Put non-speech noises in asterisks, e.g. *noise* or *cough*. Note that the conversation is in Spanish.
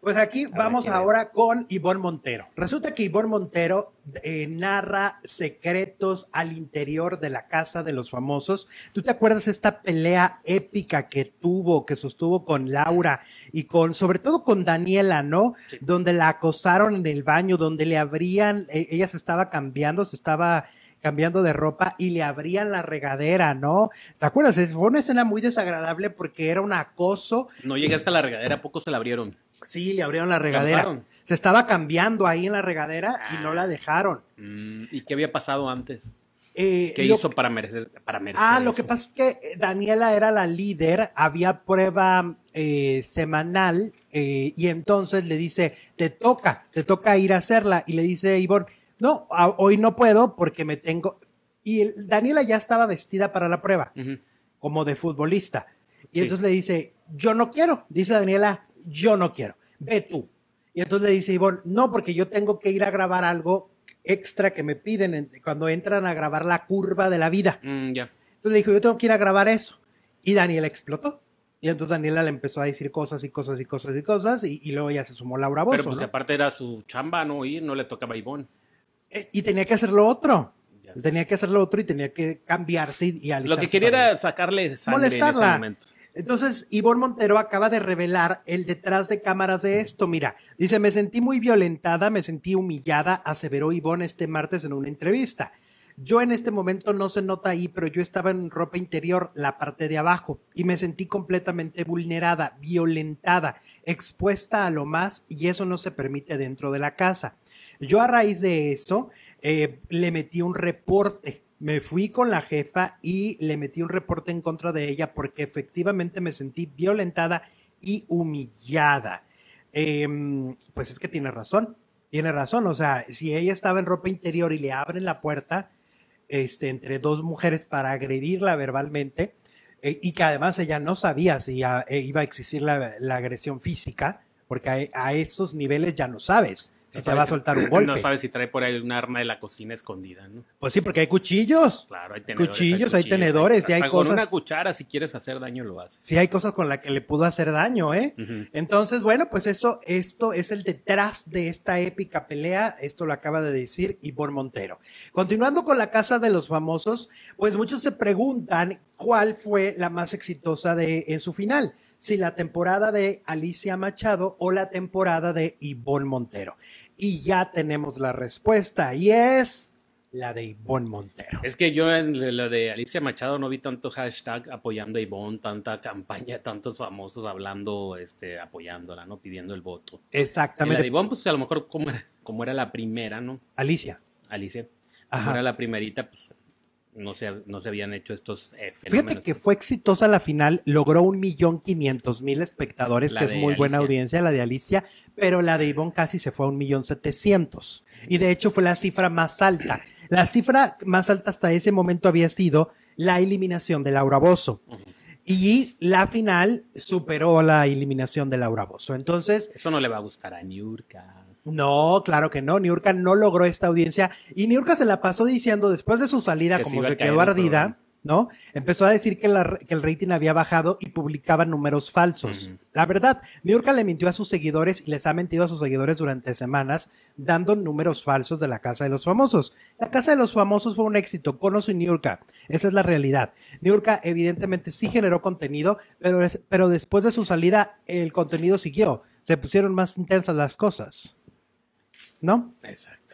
Pues aquí vamos ahora con Ivonne Montero. Resulta que Ivonne Montero eh, narra secretos al interior de la casa de los famosos. ¿Tú te acuerdas esta pelea épica que tuvo, que sostuvo con Laura y con, sobre todo con Daniela, ¿no? Donde la acosaron en el baño, donde le abrían, e, ella se estaba cambiando, se estaba cambiando de ropa y le abrían la regadera, ¿no? ¿Te acuerdas? Fue una escena muy desagradable porque era un acoso. No llegué hasta la regadera, poco se la abrieron? Sí, le abrieron la regadera. Se estaba cambiando ahí en la regadera y no la ah. dejaron. Mm, ¿Y qué había pasado antes? Eh, ¿Qué hizo para merecer, para merecer Ah, lo que pasa es que eh, Daniela era la líder, había prueba eh, semanal y entonces le dice, te toca, te toca ir a hacerla. Y le dice Ivonne, no, hoy no puedo porque me tengo... Y Daniela ya estaba vestida para la prueba, como de futbolista. Y entonces le dice, yo no quiero, dice Daniela, yo no quiero, ve tú. Y entonces le dice Ivonne, no, porque yo tengo que ir a grabar algo extra que me piden cuando entran a grabar la curva de la vida. Mm, entonces le dijo, yo tengo que ir a grabar eso. Y Daniela explotó. Y entonces Daniela le empezó a decir cosas y cosas y cosas y cosas, y, luego ya se sumó Laura Bozo. Pero pues aparte era su chamba, ¿no? no le tocaba a Ivonne. Eh, y tenía que hacer lo otro. Tenía que hacer lo otro y tenía que cambiarse y, Lo que quería era sacarle sangre Molestarla. en ese momento. Entonces, Ivonne Montero acaba de revelar el detrás de cámaras de esto. Mira, dice, me sentí muy violentada, me sentí humillada, aseveró Ivonne este martes en una entrevista. Yo en este momento no se nota ahí, pero yo estaba en ropa interior, la parte de abajo, y me sentí completamente vulnerada, violentada, expuesta a lo más, y eso no se permite dentro de la casa. Yo a raíz de eso eh, le metí un reporte me fui con la jefa y le metí un reporte en contra de ella porque efectivamente me sentí violentada y humillada. Em, pues es que tiene razón, tiene razón. O sea, si ella estaba en ropa interior y le abren la puerta, este, entre dos mujeres para agredirla verbalmente eh, y que además ella no sabía si eh, iba a existir la, agresión física, porque a, a, esos niveles ya no sabes si te va a soltar un golpe. No sabes si trae por ahí un arma de la cocina escondida, ¿no? Pues sí, porque hay cuchillos. Claro, hay tenedores. Cuchillos, hay, tenedores, y hay cosas. una cuchara, si quieres hacer daño, lo haces. Sí, hay cosas con las que le pudo hacer daño, ¿eh? Entonces, bueno, pues eso, esto es el detrás de esta épica pelea. Esto lo acaba de decir Ivonne Montero. Continuando con la casa de los famosos, pues muchos se preguntan cuál fue la más exitosa de, en su final, si la temporada de Alicia Machado o la temporada de Ivonne Montero. Y ya tenemos la respuesta y es la de Ivonne Montero. Es que yo en la de Alicia Machado no vi tanto hashtag apoyando a Ivonne, tanta campaña, *laughs* tantos famosos hablando, este, apoyándola, ¿no? Pidiendo el voto. Exactamente. Y de Ivonne, pues a lo mejor como era, como era la primera, ¿no? Alicia. Alicia. Ajá. era la primerita, pues no se, habían hecho estos efectos. Eh, Fíjate que fue exitosa la final, logró un millón quinientos mil espectadores, que es muy buena audiencia, la de Alicia, pero la de Ivonne casi se fue a un millón setecientos. Y de hecho fue la cifra más alta. La cifra más alta hasta ese momento había sido la eliminación de Laura Bozo. Y la final superó la eliminación de Laura Bozo. Entonces. Eso no le va a gustar a Niurka. No, claro que no. Niurka no logró esta audiencia y Niurka se la pasó diciendo después de su salida, como se, quedó ardida, ¿no? Empezó a decir que, el rating había bajado y publicaba números falsos. La verdad, Niurka le mintió a sus seguidores y les ha mentido a sus seguidores durante semanas dando números falsos de la Casa de los Famosos. La Casa de los Famosos fue un éxito, conoce Niurka. Esa es la realidad. Niurka evidentemente sí generó contenido, pero después de su salida el contenido siguió. Se pusieron más intensas las cosas. ¿no? Exacto.